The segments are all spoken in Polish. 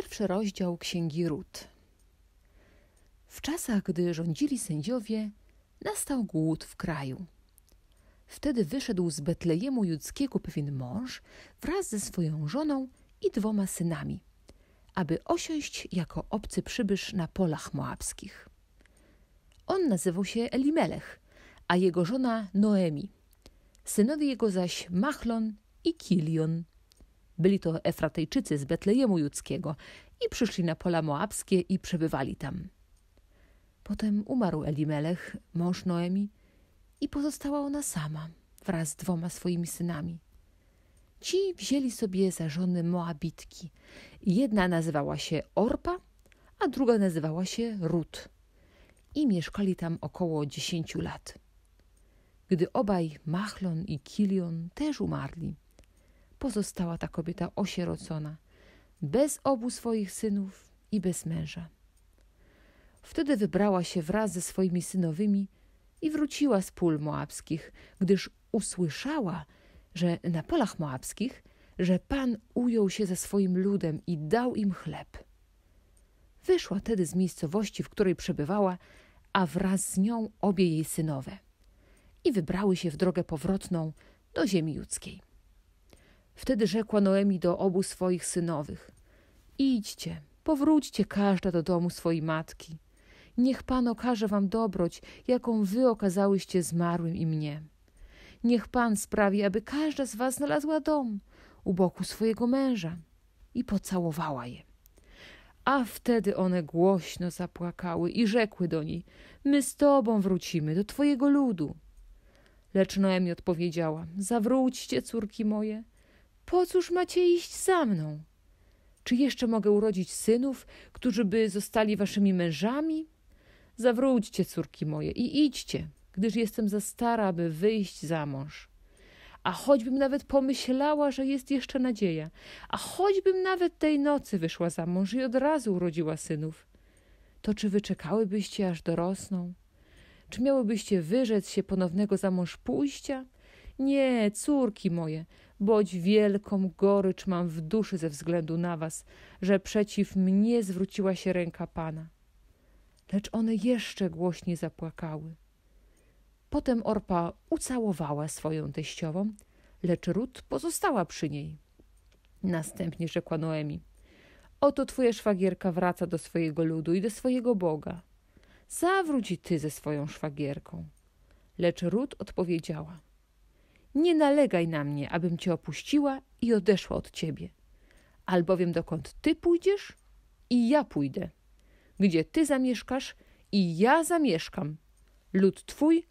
Pierwszy rozdział Księgi Ród. W czasach, gdy rządzili sędziowie, nastał głód w kraju. Wtedy wyszedł z Betlejemu Judzkiego pewien mąż wraz ze swoją żoną i dwoma synami, aby osiąść jako obcy przybysz na polach moabskich. On nazywał się Elimelech, a jego żona Noemi. Synowie jego zaś Machlon i Kilion. Byli to Efratejczycy z Betlejemu Judzkiego i przyszli na pola moabskie i przebywali tam. Potem umarł Elimelech, mąż Noemi, i pozostała ona sama wraz z dwoma swoimi synami. Ci wzięli sobie za żony Moabitki. Jedna nazywała się Orpa, a druga nazywała się Rut. I mieszkali tam około dziesięciu lat. Gdy obaj Machlon i Kilion też umarli, pozostała ta kobieta osierocona, bez obu swoich synów i bez męża. Wtedy wybrała się wraz ze swoimi synowymi i wróciła z pól moabskich, gdyż usłyszała, że na polach moabskich, że Pan ujął się za swoim ludem i dał im chleb. Wyszła tedy z miejscowości, w której przebywała, a wraz z nią obie jej synowe. I wybrały się w drogę powrotną do ziemi judzkiej. Wtedy rzekła Noemi do obu swoich synowych: Idźcie, powróćcie każda do domu swojej matki. Niech Pan okaże wam dobroć, jaką wy okazałyście zmarłym i mnie. Niech Pan sprawi, aby każda z was znalazła dom u boku swojego męża. I pocałowała je. A wtedy one głośno zapłakały i rzekły do niej: My z tobą wrócimy do twojego ludu. Lecz Noemi odpowiedziała: Zawróćcie, córki moje po cóż macie iść za mną? Czy jeszcze mogę urodzić synów, którzy by zostali waszymi mężami? Zawróćcie, córki moje, i idźcie, gdyż jestem za stara, by wyjść za mąż. A choćbym nawet pomyślała, że jest jeszcze nadzieja, a choćbym nawet tej nocy wyszła za mąż i od razu urodziła synów, to czy wyczekałybyście, aż dorosną? Czy miałybyście wyrzec się ponownego za mąż pójścia? Nie, córki moje, boć wielką gorycz mam w duszy ze względu na was, że przeciw mnie zwróciła się ręka Pana. Lecz one jeszcze głośniej zapłakały. Potem Orpa ucałowała swoją teściową, lecz Rut pozostała przy niej. Następnie rzekła Noemi: Oto twoja szwagierka wraca do swojego ludu i do swojego Boga. Zawróć ty ze swoją szwagierką. Lecz Rut odpowiedziała: nie nalegaj na mnie, abym cię opuściła i odeszła od ciebie. Albowiem dokąd ty pójdziesz, i ja pójdę. Gdzie ty zamieszkasz, i ja zamieszkam. Lud twój,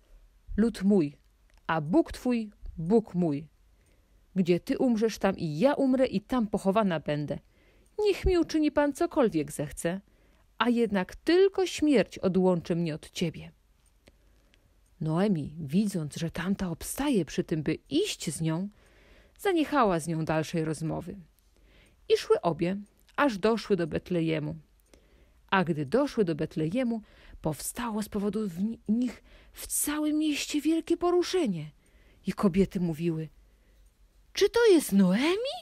lud mój, a Bóg twój, Bóg mój. Gdzie ty umrzesz, tam i ja umrę, i tam pochowana będę. Niech mi uczyni pan cokolwiek zechce, a jednak tylko śmierć odłączy mnie od ciebie. Noemi, widząc, że tamta obstaje przy tym, by iść z nią, zaniechała z nią dalszej rozmowy. I szły obie, aż doszły do Betlejemu. A gdy doszły do Betlejemu, powstało z powodu w nich w całym mieście wielkie poruszenie. I kobiety mówiły: Czy to jest Noemi?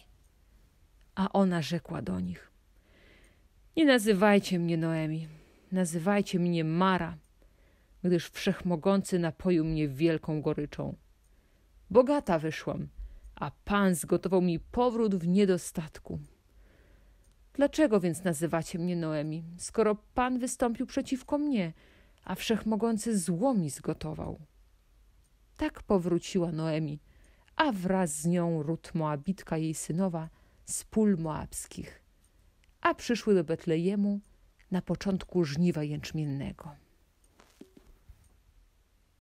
A ona rzekła do nich: Nie nazywajcie mnie Noemi, nazywajcie mnie Mara gdyż wszechmogący napoił mnie wielką goryczą. Bogata wyszłam, a pan zgotował mi powrót w niedostatku. Dlaczego więc nazywacie mnie Noemi, skoro pan wystąpił przeciwko mnie, a wszechmogący zło mi zgotował? Tak powróciła Noemi, a wraz z nią Rut Moabitka, jej synowa, z pól moabskich, a przyszły do Betlejemu na początku żniwa jęczmiennego.